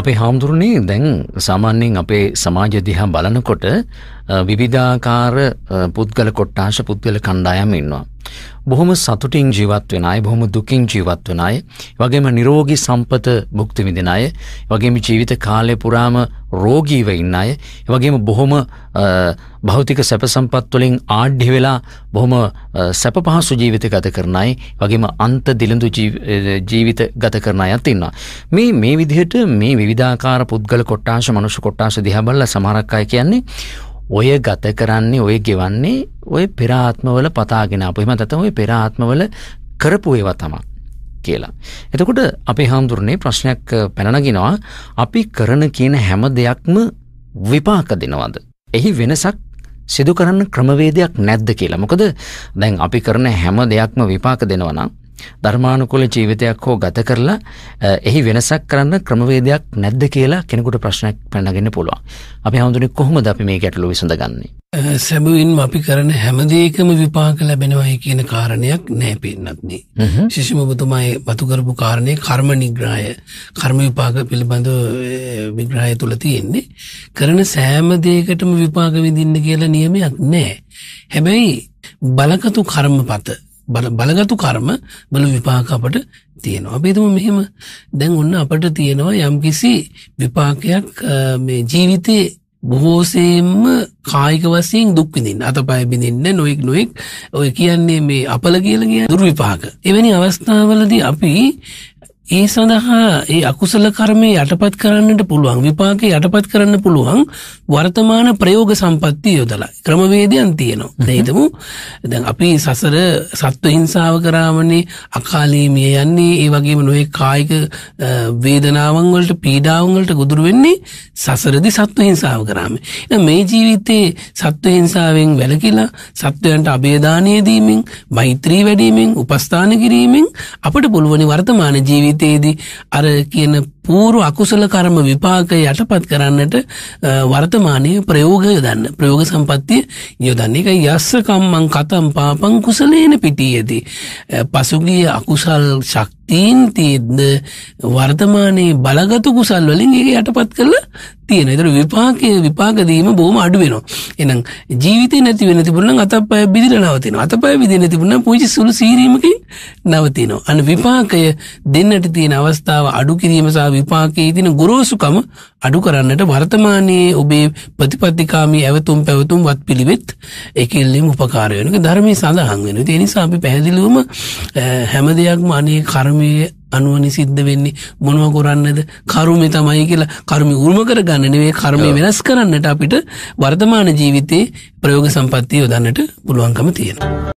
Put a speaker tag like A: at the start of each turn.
A: අපේ හාමුදුරනේ දැන් සාමාන්‍යයෙන් අපේ සමාජ දිහා බලනකොට විවිධාකාර පුද්ගල කොට්ටාශ පුද්ගල කණ්ඩායම් ඉන්නවා. බොහොම සතුටින් ජීවත් වෙන අය, බොහොම දුකින් ජීවත් වෙන අය, වගේම නිරෝගී සම්පත භුක්ති විඳින අය, වගේම ජීවිත කාලය පුරාම රෝගීව ඉන්න අය, වගේම බොහොම භෞතික සැප සම්පත් වලින් ආඩ්‍ය වෙලා බොහොම සැප පහසු ජීවිත ගත කරන අය, වගේම අන්ත දිලිඳු ජීවිත ගත කරන අයත් ඉන්නවා. මේ මේ විදිහට මේ විවිධාකාර පුද්ගල කොට්ටාශ, මනුෂ්‍ය කොට්ටාශ දිහා බලලා සමහරක් අය කියන්නේ ඔය ගත කරන්නේ ඔය ගෙවන්නේ ඔය පෙරාත්මවල පතාගෙන අප එම තත ඔය පෙරාත්මවල කරපු ඒවා තමා කියලා. එතකොට අපි හාමුදුරනේ ප්‍රශ්නයක් පැනනගෙනවා අපි කරන කියන හැම දෙයක්ම විපාක දෙනවද. එහි වෙනසක් සිදු කරන්න ක්‍රමවේදයක් නැද්ද කියලා. මොකද දැන් අපි කරන හැම දෙයක්ම විපාක දෙනවා නම් ධර්මානුකූල ජීවිතයක් හෝ ගත කරලා එහි වෙනසක් කරන්න ක්‍රමවේදයක් නැද්ද කියලා කෙනෙකුට ප්‍රශ්නයක් පැනගෙන පුළුවන්. අපි හමුදුනේ කොහොමද අපි මේ ගැටලු විසඳගන්නේ?
B: සැබවින්ම අපි කරන හැමදේකම විපාක ලැබෙනවයි කියන කාරණයක් නෑ පෙන්නත්න. ශිෂම බතුමයි බතුකරපු කාරණය කර්ම නිග්‍රාය කර්ම විපාක පිළිබඳ විග්‍රහය තුළ තියෙන්නේ. කරන සෑමදේකටම විපාක විදින්න කියලා නියමයක් නෑ. හැබැයි බලකතු කර්ම පත බලගතු කර්ම බල විපාක අපට තියෙනවා. අපේතුම මෙහෙම දැන් ඔන්න අපට තියෙනවා යම්කිසි විපාකයක් ජීවිතයේ බොහෝසයෙන්ම කායික වසයෙන් දුක්විඳින් අත පයබිඳන්න නොෙක් නොෙක් ඔය කියන්නේ මේ අපල කියල කිය දුර්විපාක. එවැනි අවස්ථාවලදී අපි ඒ සඳහා ඒ අකුසල කර්මය යටපත් කරන්නට පුළුවන් විපාක යටපත් කරන්න පුළුවන් වර්තමාන ප්‍රයෝග සම්පත්තිය යොදලා ක්‍රමවේදයන් තියෙනවා දේතමු දැන් අපි සසර සත්ව හිංසාව කරාමනේ අකාලීමිය යන්නේ ඒ වගේම නොේ කායික වේදනාවන්වලට පීඩාවන්වලට ගුදුර වෙන්නේ සසරදි සත්ව හිංසාව කරාම මේ ජීවිතයේ සත්ව හිංසාවෙන් වැලකිලා සත්වයන්ට අභේධානය දීමෙන් මෛත්‍රී වැඩීමෙන් උපස්ථාන කිරීමෙන් අපට පුළුවනි වර්තමාන ජීවිත අතීතයේදී අර කියන පූරු අකුසල කර්ම විපාක යටපත් කරන්නට වර්තමානය ප්‍රයෝග යොදන්න ප්‍රයෝග සම්පත්තිය යොදන්න එක යස්සකම්මං කතම් පාපං කුසලේන පිටීයති. පසුගිය අකුසල් ශක්තීන් තියද්ද වර්තමානයේ බලගතු කුසල් වලින් ඒ යටපත් කරල තියෙන එතර විපාකය විපාකදීම බොහම අඩුවෙනවා. එනම් ජීවිත නැති වෙන තිබුණ අතපය බිදිර නවතින අතපය විදි නැතිබුණ පූචි සුළු සීරීමකි නවතිනෝ. අන විපාකය දෙන්නට තියෙන අවස්ථාව අඩු කිරීමසා විපාකයේ තින ගුරෝසුකම අඩු කරන්නට වර්තමානයේ ඔබේ ප්‍රතිපත්තිකාමී ඇවතුම් පැවතුම් වත් පිළිවෙත් එකල්ලෙම උපකාරයනක ධර්මය සඳහන් වෙන තිනිසා අපි පැහැදිලුවම හැම දෙයක්ම අනේ කර්මය අනුවනි සිද්ධ වෙන්නේ මොනව කොරන්නද කරුමෙ තමයි කියලා කර්මි උරුම කර ගන්නනවේ කර්මය වෙනස් කරන්නට අපිට වර්තමාන ජීවිතයේ ප්‍රයෝග සම්පත්තිය යොදන්නට පුළුවන්කම තියෙන.